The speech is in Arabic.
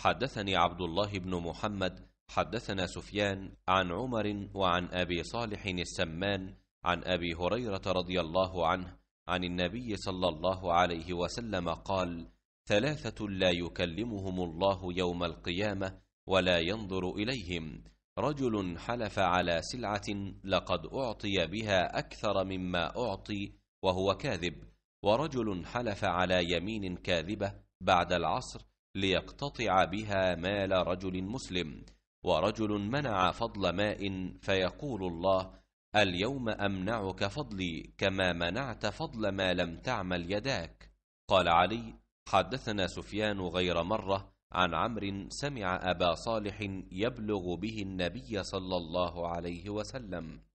حدثني عبد الله بن محمد حدثنا سفيان عن عمر وعن ابي صالح السمان عن ابي هريره رضي الله عنه عن النبي صلى الله عليه وسلم قال ثلاثه لا يكلمهم الله يوم القيامه ولا ينظر اليهم رجل حلف على سلعه لقد اعطي بها اكثر مما اعطي وهو كاذب ورجل حلف على يمين كاذبه بعد العصر ليقتطع بها مال رجل مسلم ورجل منع فضل ماء فيقول الله اليوم امنعك فضلي كما منعت فضل ما لم تعمل يداك قال علي حدثنا سفيان غير مره عن عمرو سمع ابا صالح يبلغ به النبي صلى الله عليه وسلم